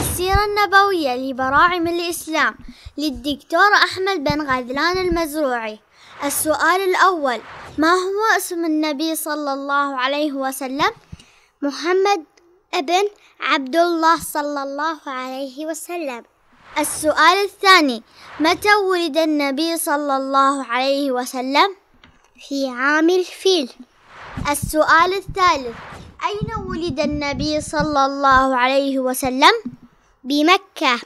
السيرة النبوية لبراعم الإسلام للدكتور أحمد بن غذلان المزروعي السؤال الأول ما هو اسم النبي صلى الله عليه وسلم؟ محمد ابن عبد الله صلى الله عليه وسلم السؤال الثاني متى ولد النبي صلى الله عليه وسلم؟ في عام الفيل السؤال الثالث أين ولد النبي صلى الله عليه وسلم؟ بمكة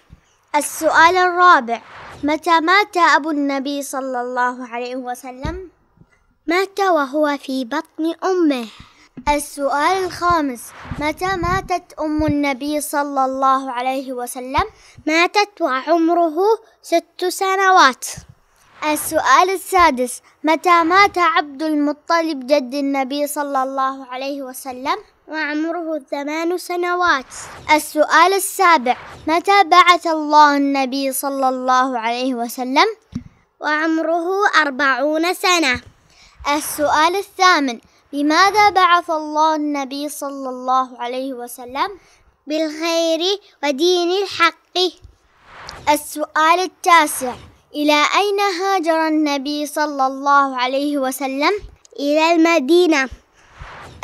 السؤال الرابع متى مات أبو النبي صلى الله عليه وسلم؟ مات وهو في بطن أمه السؤال الخامس متى ماتت أم النبي صلى الله عليه وسلم؟ ماتت وعمره ست سنوات السؤال السادس متى مات عبد المطلب جد النبي صلى الله عليه وسلم؟ وعمره ثمان سنوات السؤال السابع متى بعث الله النبي صلى الله عليه وسلم وعمره أربعون سنة السؤال الثامن لماذا بعث الله النبي صلى الله عليه وسلم بالخير ودين الحق السؤال التاسع إلى أين هاجر النبي صلى الله عليه وسلم إلى المدينة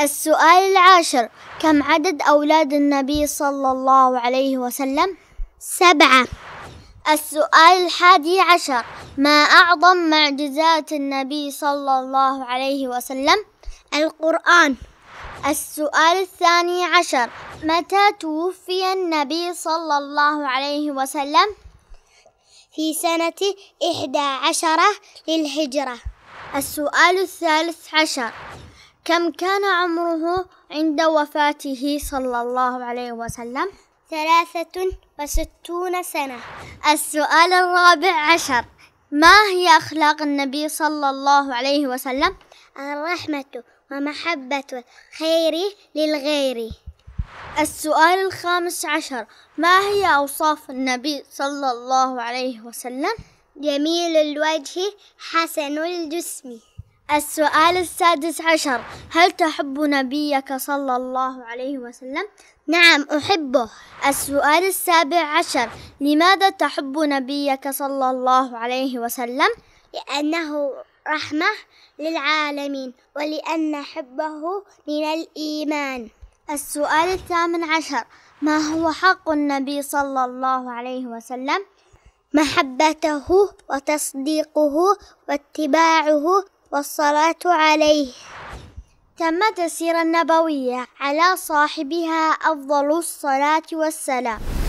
السؤال العاشر كم عدد أولاد النبي صلى الله عليه وسلم؟ سبعة السؤال الحادي عشر ما أعظم معجزات النبي صلى الله عليه وسلم؟ القرآن السؤال الثاني عشر متى توفي النبي صلى الله عليه وسلم؟ في سنة إحدى عشرة للهجرة السؤال الثالث عشر كم كان عمره عند وفاته صلى الله عليه وسلم ثلاثة وستون سنة السؤال الرابع عشر ما هي أخلاق النبي صلى الله عليه وسلم الرحمة ومحبة الخير للغير السؤال الخامس عشر ما هي أوصاف النبي صلى الله عليه وسلم جميل الوجه حسن الجسم السؤال السادس عشر هل تحب نبيك صلى الله عليه وسلم؟ نعم أحبه السؤال السابع عشر لماذا تحب نبيك صلى الله عليه وسلم؟ لأنه رحمة للعالمين ولأن حبه من الإيمان السؤال الثامن عشر ما هو حق النبي صلى الله عليه وسلم؟ محبته وتصديقه واتباعه والصلاة عليه تم تسير النبوية على صاحبها أفضل الصلاة والسلام